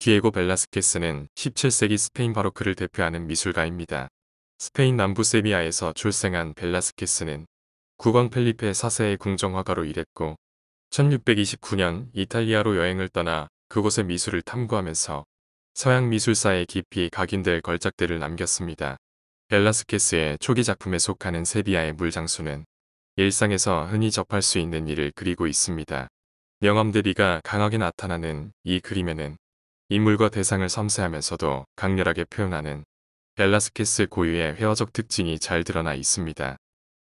디에고 벨라스케스는 17세기 스페인 바로크를 대표하는 미술가입니다. 스페인 남부 세비야에서 출생한 벨라스케스는 국왕 펠리페 4세의 궁정화가로 일했고 1629년 이탈리아로 여행을 떠나 그곳의 미술을 탐구하면서 서양 미술사에 깊이 각인될 걸작들을 남겼습니다. 벨라스케스의 초기 작품에 속하는 세비야의 물장수는 일상에서 흔히 접할 수 있는 일을 그리고 있습니다. 명암대비가 강하게 나타나는 이 그림에는 인물과 대상을 섬세하면서도 강렬하게 표현하는 벨라스케스 고유의 회화적 특징이 잘 드러나 있습니다.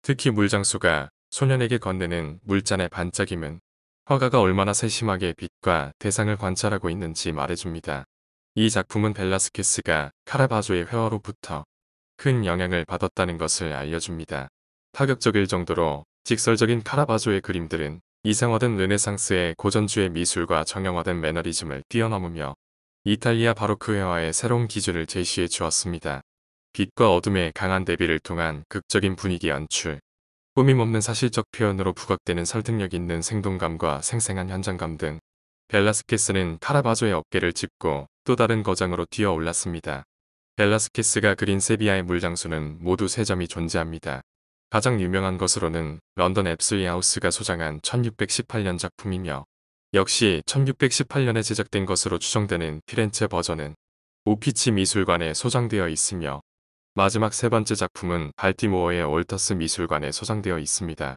특히 물장수가 소년에게 건네는 물잔의 반짝임은 화가가 얼마나 세심하게 빛과 대상을 관찰하고 있는지 말해줍니다. 이 작품은 벨라스케스가 카라바조의 회화로부터 큰 영향을 받았다는 것을 알려줍니다. 파격적일 정도로 직설적인 카라바조의 그림들은 이상화된 르네상스의 고전주의 미술과 정형화된 매너리즘을 뛰어넘으며 이탈리아 바로크회화의 새로운 기준을 제시해 주었습니다. 빛과 어둠의 강한 대비를 통한 극적인 분위기 연출, 꾸밈없는 사실적 표현으로 부각되는 설득력 있는 생동감과 생생한 현장감 등 벨라스케스는 카라바조의 어깨를 짚고 또 다른 거장으로 뛰어올랐습니다. 벨라스케스가 그린 세비야의 물장수는 모두 세 점이 존재합니다. 가장 유명한 것으로는 런던 앱스위 하우스가 소장한 1618년 작품이며 역시 1618년에 제작된 것으로 추정되는 피렌체 버전은 오피치 미술관에 소장되어 있으며 마지막 세 번째 작품은 발티모어의 올터스 미술관에 소장되어 있습니다.